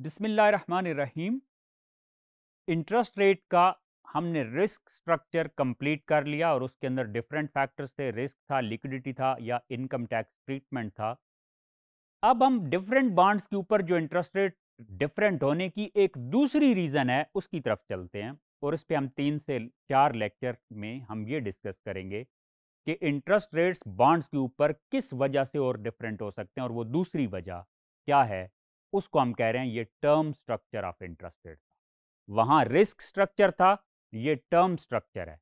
बिसमीम interest rate का हमने रिस्क स्ट्रक्चर कंप्लीट कर लिया और उसके अंदर डिफरेंट फैक्टर्स थे रिस्क था लिक्विडिटी था या इनकम टैक्स ट्रीटमेंट था अब हम डिफरेंट बॉन्ड्स के ऊपर जो इंटरेस्ट रेट डिफरेंट होने की एक दूसरी रीज़न है उसकी तरफ चलते हैं और इस पर हम तीन से चार लेक्चर में हम ये डिस्कस करेंगे कि इंटरेस्ट रेट्स बॉन्ड्स के ऊपर किस वजह से और डिफरेंट हो सकते हैं और वो दूसरी वजह क्या है उसको हम कह रहे हैं ये term structure of interest rate था वहां रिस्क स्ट्रक्चर था ये टर्म स्ट्रक्चर है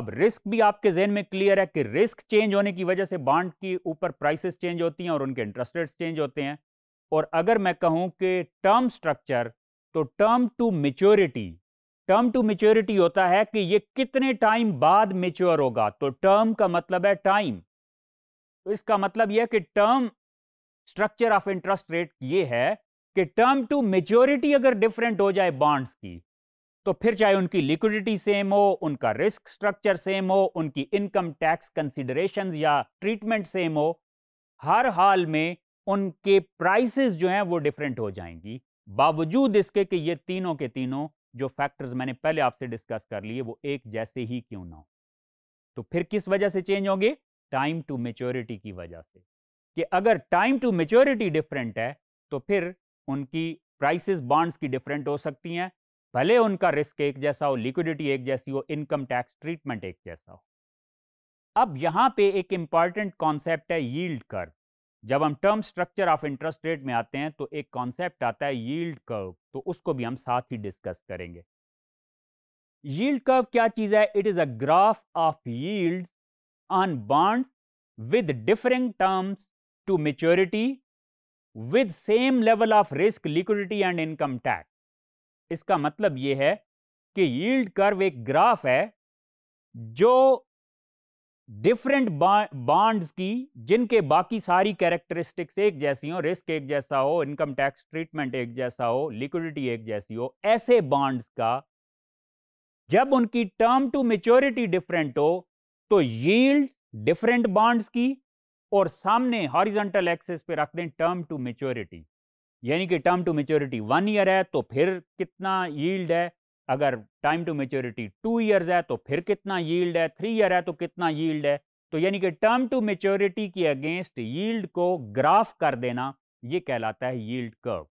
अब रिस्क भी आपके जेन में क्लियर है कि रिस्क चेंज होने की वजह से बॉन्ड के ऊपर प्राइसेस चेंज होती हैं और उनके इंटरेस्ट रेट्स चेंज होते हैं और अगर मैं कहूं कि टर्म स्ट्रक्चर तो term to maturity term to maturity होता है कि ये कितने टाइम बाद मेच्योर होगा तो टर्म का मतलब है टाइम तो इसका मतलब यह कि term structure of interest rate ये है कि टर्म टू मेच्योरिटी अगर डिफरेंट हो जाए बॉन्ड्स की तो फिर चाहे उनकी लिक्विडिटी सेम हो उनका रिस्क स्ट्रक्चर सेम हो उनकी इनकम टैक्स कंसिडरेशन या ट्रीटमेंट सेम हो हर हाल में उनके प्राइसेस जो हैं वो डिफरेंट हो जाएंगी बावजूद इसके कि ये तीनों के तीनों जो फैक्टर्स मैंने पहले आपसे डिस्कस कर लिए वो एक जैसे ही क्यों ना हो तो फिर किस वजह से चेंज होंगे टाइम टू मेच्योरिटी की वजह से कि अगर टाइम टू मेच्योरिटी डिफरेंट है तो फिर उनकी प्राइसेस बॉन्ड्स की डिफरेंट हो सकती हैं भले उनका रिस्क एक जैसा हो लिक्विडिटी एक जैसी हो इनकम टैक्स ट्रीटमेंट एक जैसा हो अब यहाँ पे एक इम्पॉर्टेंट कॉन्सेप्ट है यील्ड कर्व जब हम term structure of interest rate में आते हैं तो एक कॉन्सेप्ट आता है यील्ड कर्व तो उसको भी हम साथ ही डिस्कस करेंगे यील्ड कर्व क्या चीज़ है it is a graph of yield on bonds with differing terms to maturity with same level of risk liquidity and income tax इसका मतलब यह है कि यील्ड कर्व एक ग्राफ है जो डिफरेंट बॉन्ड्स की जिनके बाकी सारी कैरेक्टरिस्टिक्स एक जैसी हो रिस्क एक जैसा हो इनकम टैक्स ट्रीटमेंट एक जैसा हो लिक्विडिटी एक जैसी हो ऐसे बॉन्ड्स का जब उनकी टर्म टू मेच्योरिटी डिफरेंट हो तो यील्ड डिफरेंट बॉन्ड्स की और सामने हॉरिजेंटल एक्सेस पे रख दें टर्म टू मेच्योरिटी यानी कि term to maturity one year है तो फिर कितना यील्ड है अगर time to maturity two years है तो फिर कितना यील्ड है थ्री ईयर है तो कितना यील्ड है तो यानी कि टर्म टू मेच्योरिटी के अगेंस्ट यील्ड को ग्राफ कर देना ये कहलाता है यील्ड कर्व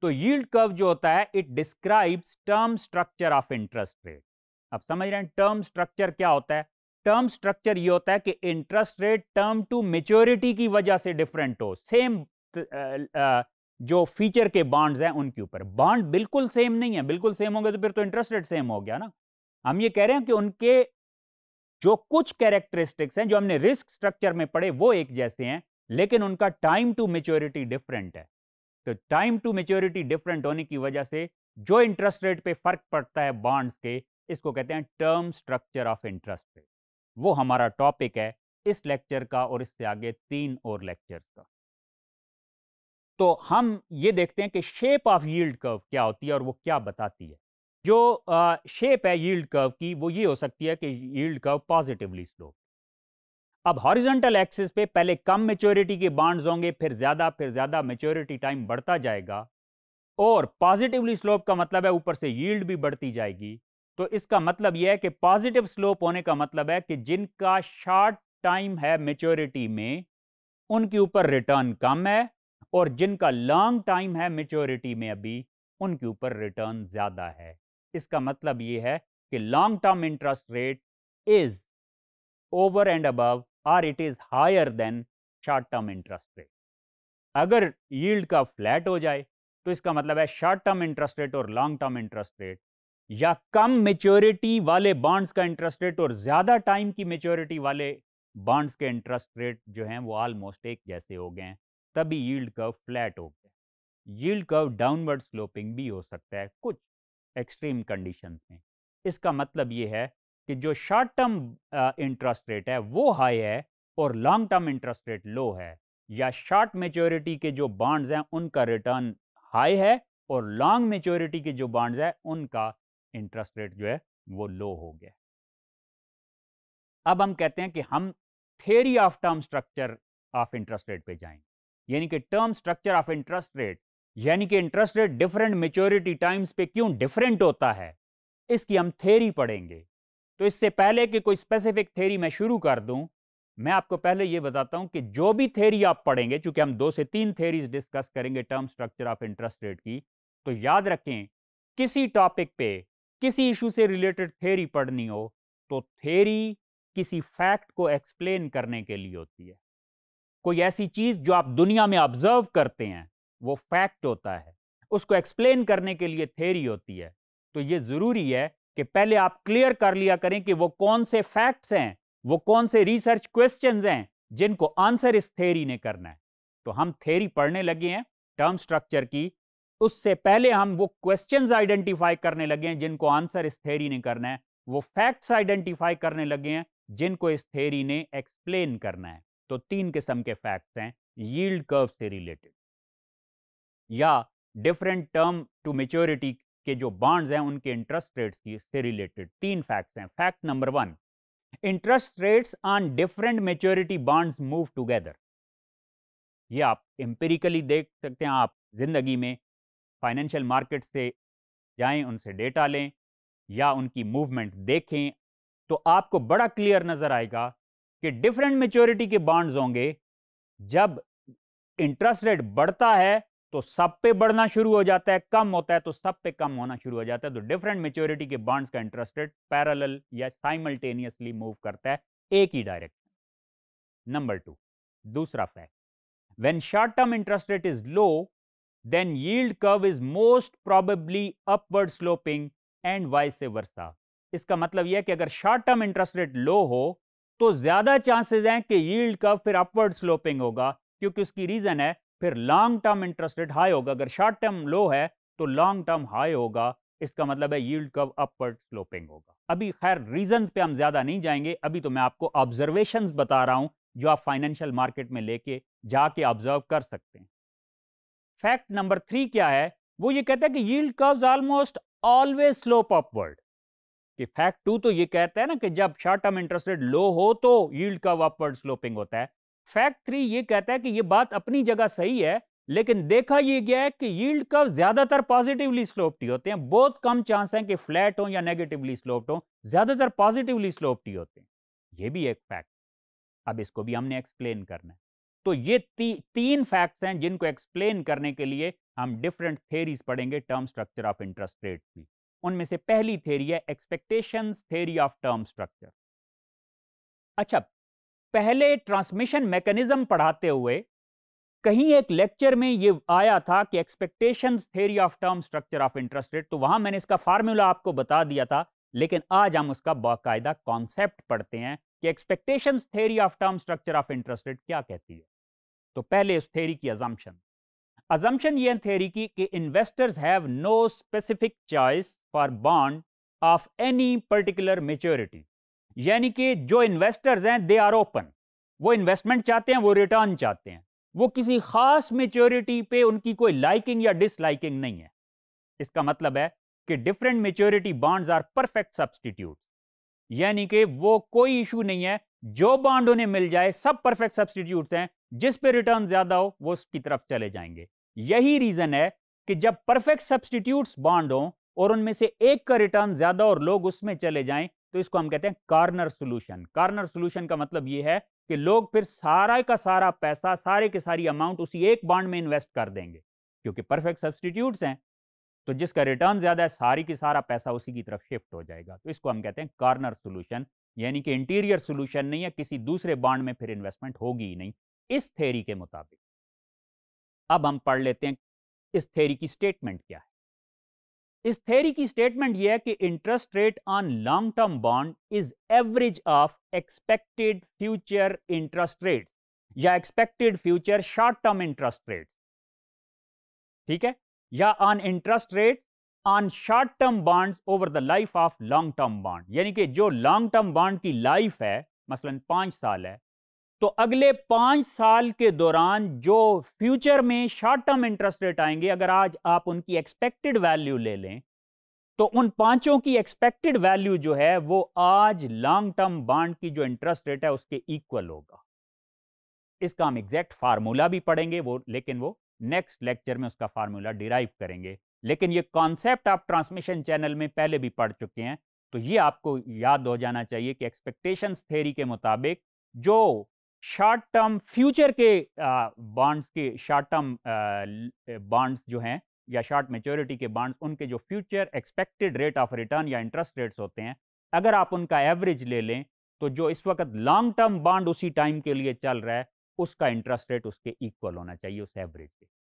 तो यील्ड कर्व जो होता है it describes term structure of interest rate अब समझ रहे हैं टर्म स्ट्रक्चर क्या होता है टर्म स्ट्रक्चर ये होता है कि interest rate term to maturity की वजह से डिफरेंट हो सेम जो फीचर के बॉन्ड्स हैं उनके ऊपर बॉन्ड बिल्कुल सेम नहीं है बिल्कुल सेम होंगे तो फिर तो इंटरेस्ट रेट सेम हो गया ना हम ये कह रहे हैं कि उनके जो कुछ कैरेक्टरिस्टिक्स हैं जो हमने रिस्क स्ट्रक्चर में पढ़े वो एक जैसे हैं लेकिन उनका टाइम टू मेच्योरिटी डिफरेंट है तो टाइम टू मेच्योरिटी डिफरेंट होने की वजह से जो इंटरेस्ट रेट पे फर्क पड़ता है बॉन्ड्स के इसको कहते हैं term structure of interest rate वो हमारा टॉपिक है इस लेक्चर का और इससे आगे तीन और लेक्चर्स का तो हम ये देखते हैं कि शेप ऑफ यील्ड कर्व क्या होती है और वो क्या बताती है जो शेप है यील्ड कर्व की वो ये हो सकती है कि यील्ड कर्व पॉजिटिवली स्लोप अब हॉरिजॉन्टल एक्सिस पे पहले कम मेच्योरिटी के बांड्स होंगे फिर ज़्यादा फिर ज़्यादा मेच्योरिटी टाइम बढ़ता जाएगा और पॉजिटिवली स्लोप का मतलब है ऊपर से यील्ड भी बढ़ती जाएगी तो इसका मतलब यह है कि पॉजिटिव स्लोप होने का मतलब है कि जिनका शॉर्ट टाइम है मेच्योरिटी में उनके ऊपर रिटर्न कम है और जिनका लॉन्ग टाइम है मेच्योरिटी में अभी उनके ऊपर रिटर्न ज़्यादा है इसका मतलब ये है कि long term interest rate is over and above or it is higher than short term interest rate अगर यील्ड का फ्लैट हो जाए तो इसका मतलब है शॉर्ट टर्म इंटरेस्ट रेट और लॉन्ग टर्म इंटरेस्ट रेट या कम मेच्योरिटी वाले बॉन्ड्स का इंटरेस्ट रेट और ज़्यादा टाइम की मेच्योरिटी वाले बॉन्ड्स के इंटरेस्ट रेट जो हैं वो ऑलमोस्ट एक जैसे हो गए हैं तभी यील्ड कर्व फ्लैट हो गया यील्ड कर्व डाउनवर्ड स्लोपिंग भी हो सकता है कुछ एक्सट्रीम कंडीशंस में इसका मतलब ये है कि जो शॉर्ट टर्म इंटरेस्ट रेट है वो हाई है और long term interest rate low है या शॉर्ट मेच्योरिटी के जो बॉन्ड्स हैं उनका रिटर्न हाई है और लॉन्ग मेच्योरिटी के जो बॉन्ड्स हैं उनका इंटरेस्ट रेट जो है वो लो हो गया अब हम कहते हैं कि हम theory of term structure of interest rate पे जाएंगे यानी कि term structure of interest rate यानी कि interest rate different maturity times पे क्यों डिफरेंट होता है इसकी हम थेरी पढ़ेंगे तो इससे पहले कि कोई स्पेसिफिक थेरी मैं शुरू कर दूं मैं आपको पहले यह बताता हूं कि जो भी थेरी आप पढ़ेंगे चूंकि हम दो से तीन थेरीज डिस्कस करेंगे term structure of interest rate की तो याद रखें किसी टॉपिक पे किसी इशू से रिलेटेड थेरी पढ़नी हो तो थेरी किसी फैक्ट को एक्सप्लेन करने के लिए होती है कोई ऐसी चीज़ जो आप दुनिया में ऑब्जर्व करते हैं वो फैक्ट होता है उसको एक्सप्लेन करने के लिए थेरी होती है तो ये ज़रूरी है कि पहले आप क्लियर कर लिया करें कि वो कौन से फैक्ट्स हैं वो कौन से रिसर्च क्वेश्चंस हैं जिनको आंसर इस थेरी ने करना है तो हम थेरी पढ़ने लगे हैं टर्म स्ट्रक्चर की उससे पहले हम वो क्वेश्चन आइडेंटिफाई करने लगे हैं जिनको आंसर इस थेरी ने करना है वो फैक्ट्स आइडेंटिफाई करने लगे हैं जिनको इस थेरी ने एक्सप्लेन करना है तो तीन किस्म के फैक्ट्स हैं यील्ड कर्व से रिलेटेड या डिफरेंट टर्म टू मेच्योरिटी के जो बॉन्ड्स हैं उनके इंटरेस्ट रेट्स की से रिलेटेड तीन फैक्ट्स हैं fact number one interest rates on different maturity bonds move together ये आप एम्पेरिकली देख सकते हैं आप जिंदगी में फाइनेंशियल मार्केट से जाएं उनसे डेटा लें या उनकी मूवमेंट देखें तो आपको बड़ा क्लियर नज़र आएगा कि डिफरेंट मेच्योरिटी के बॉन्ड्स होंगे जब इंटरेस्ट रेट बढ़ता है तो सब पे बढ़ना शुरू हो जाता है कम होता है तो सब पे कम होना शुरू हो जाता है तो डिफरेंट मेच्योरिटी के बॉन्ड्स का इंटरेस्ट रेट पैरल या साइमल्टेनियसली मूव करता है एक ही डायरेक्शन नंबर टू दूसरा fact when short term interest rate is low then yield curve is most probably upward sloping and vice versa. इसका मतलब यह कि अगर short term interest rate low हो तो ज़्यादा चांसेस हैं कि यील्ड कर्व फिर अपवर्ड स्लोपिंग होगा क्योंकि उसकी रीज़न है फिर long term interest rate high होगा अगर शॉर्ट टर्म लो है तो लॉन्ग टर्म हाई होगा इसका मतलब है यील्ड कर्व अपवर्ड स्लोपिंग होगा अभी खैर रीजंस पे हम ज़्यादा नहीं जाएंगे अभी तो मैं आपको ऑब्जर्वेशन बता रहा हूं जो आप फाइनेंशियल मार्केट में लेके जाके ऑब्जर्व कर सकते हैं फैक्ट नंबर थ्री क्या है वो ये कहता है कि yield curves almost always slope upward कि फैक्ट टू तो ये कहता है ना कि जब short term interest rate low हो तो यील्ड कर्व अपवर्ड स्लोपिंग होता है फैक्ट थ्री ये कहता है कि ये बात अपनी जगह सही है लेकिन देखा यह गया है कि यील्ड कर्व ज्यादातर पॉजिटिवली स्लोप्ड ही होते हैं बहुत कम चांस हैं कि फ्लैट हो या नेगेटिवली स्लोप्ड हो ज्यादातर पॉजिटिवली स्लोपटी ही होते हैं ये भी एक फैक्ट अब इसको भी हमने एक्सप्लेन करना है तो ये ती, तीन फैक्ट्स हैं जिनको एक्सप्लेन करने के लिए हम डिफरेंट थेरीज पढ़ेंगे term structure of interest rate की उनमें से पहली थेरी है expectation theory of term structure अच्छा पहले ट्रांसमिशन मैकेनिज्म पढ़ाते हुए कहीं एक लेक्चर में ये आया था कि expectation theory of term structure of interest rate तो वहां मैंने इसका फार्मूला आपको बता दिया था लेकिन आज हम उसका बाकायदा कॉन्सेप्ट पढ़ते हैं कि expectation theory of term structure of interest rate क्या कहती है तो पहले उस थेरी की अजम्पन अजम्पन ये थेरी की कि investors have no specific choice for bond of any particular maturity यानी कि जो इन्वेस्टर्स हैं दे आर ओपन वो इन्वेस्टमेंट चाहते हैं वो रिटर्न चाहते हैं वो किसी खास मेच्योरिटी पे उनकी कोई लाइकिंग या डिसलाइकिंग नहीं है इसका मतलब है कि different maturity bonds are perfect substitute यानी कि वो कोई इशू नहीं है जो बॉन्ड उन्हें मिल जाए सब परफेक्ट सब्सटीट्यूट हैं जिस पे रिटर्न ज्यादा हो वो उसकी तरफ चले जाएंगे यही रीजन है कि जब परफेक्ट सब्सटीट्यूट बॉन्ड हो और उनमें से एक का रिटर्न ज्यादा और लोग उसमें चले जाएं तो इसको हम कहते हैं कार्नर सोल्यूशन कार्नर सोल्यूशन का मतलब यह है कि लोग फिर सारा का सारा पैसा सारे के सारी अमाउंट उसी एक बॉन्ड में इन्वेस्ट कर देंगे क्योंकि परफेक्ट सब्सटीट्यूट हैं तो जिसका रिटर्न ज्यादा है सारी की सारा पैसा उसी की तरफ शिफ्ट हो जाएगा तो इसको हम कहते हैं कार्नर सोल्यूशन यानी कि इंटीरियर सोल्यूशन नहीं है किसी दूसरे बॉन्ड में फिर इन्वेस्टमेंट होगी ही नहीं इस थेरी के मुताबिक अब हम पढ़ लेते हैं इस थेरी की स्टेटमेंट क्या है इस थेरी की स्टेटमेंट यह है कि interest rate on long term bond is average of expected future interest rate या expected future short term interest rate ठीक है या on interest rate on short term bond over the life of long term bond यानी कि जो long term bond की life है मसलन पांच साल है तो अगले पाँच साल के दौरान जो फ्यूचर में शॉर्ट टर्म इंटरेस्ट रेट आएंगे अगर आज आप उनकी एक्सपेक्टेड वैल्यू ले लें तो उन पांचों की एक्सपेक्टेड वैल्यू जो है वो आज लॉन्ग टर्म बॉन्ड की जो इंटरेस्ट रेट है उसके इक्वल होगा इसका हम एग्जैक्ट फार्मूला भी पढ़ेंगे वो लेकिन वो नेक्स्ट लेक्चर में उसका फार्मूला डिराइव करेंगे लेकिन ये कॉन्सेप्ट आप ट्रांसमिशन चैनल में पहले भी पढ़ चुके हैं तो ये आपको याद हो जाना चाहिए कि एक्सपेक्टेशंस थ्योरी के मुताबिक जो शॉर्ट टर्म फ्यूचर के बॉन्ड्स के शॉर्ट टर्म बॉन्ड्स जो हैं या शॉर्ट मेचोरिटी के बॉन्ड्स उनके जो future expected rate of return या इंटरेस्ट रेट्स होते हैं अगर आप उनका एवरेज ले लें तो जो इस वक्त लॉन्ग टर्म बॉन्ड उसी टाइम के लिए चल रहा है उसका इंटरेस्ट रेट उसके इक्वल होना चाहिए उस एवरेज के